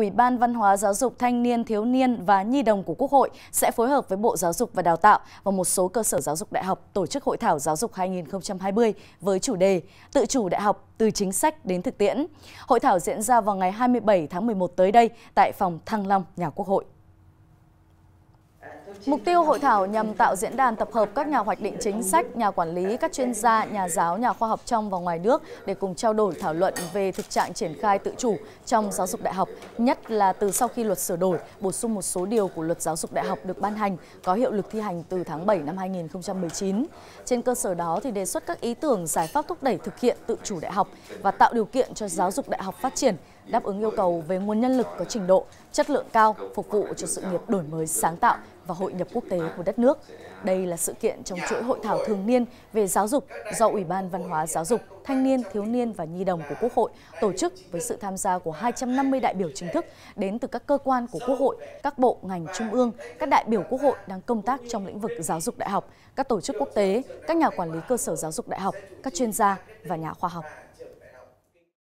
Ủy ban Văn hóa Giáo dục Thanh niên, Thiếu niên và Nhi đồng của Quốc hội sẽ phối hợp với Bộ Giáo dục và Đào tạo và một số cơ sở giáo dục đại học tổ chức Hội thảo Giáo dục 2020 với chủ đề Tự chủ đại học từ chính sách đến thực tiễn. Hội thảo diễn ra vào ngày 27 tháng 11 tới đây tại phòng Thăng Long, nhà Quốc hội. Mục tiêu hội thảo nhằm tạo diễn đàn tập hợp các nhà hoạch định chính sách, nhà quản lý, các chuyên gia, nhà giáo, nhà khoa học trong và ngoài nước để cùng trao đổi thảo luận về thực trạng triển khai tự chủ trong giáo dục đại học, nhất là từ sau khi luật sửa đổi, bổ sung một số điều của luật giáo dục đại học được ban hành có hiệu lực thi hành từ tháng 7 năm 2019. Trên cơ sở đó thì đề xuất các ý tưởng giải pháp thúc đẩy thực hiện tự chủ đại học và tạo điều kiện cho giáo dục đại học phát triển đáp ứng yêu cầu về nguồn nhân lực có trình độ, chất lượng cao, phục vụ cho sự nghiệp đổi mới sáng tạo và hội nhập quốc tế của đất nước. Đây là sự kiện trong chuỗi hội thảo thường niên về giáo dục do Ủy ban Văn hóa Giáo dục, Thanh niên, Thiếu niên và Nhi đồng của Quốc hội tổ chức với sự tham gia của 250 đại biểu chính thức đến từ các cơ quan của Quốc hội, các bộ ngành trung ương, các đại biểu Quốc hội đang công tác trong lĩnh vực giáo dục đại học, các tổ chức quốc tế, các nhà quản lý cơ sở giáo dục đại học, các chuyên gia và nhà khoa học.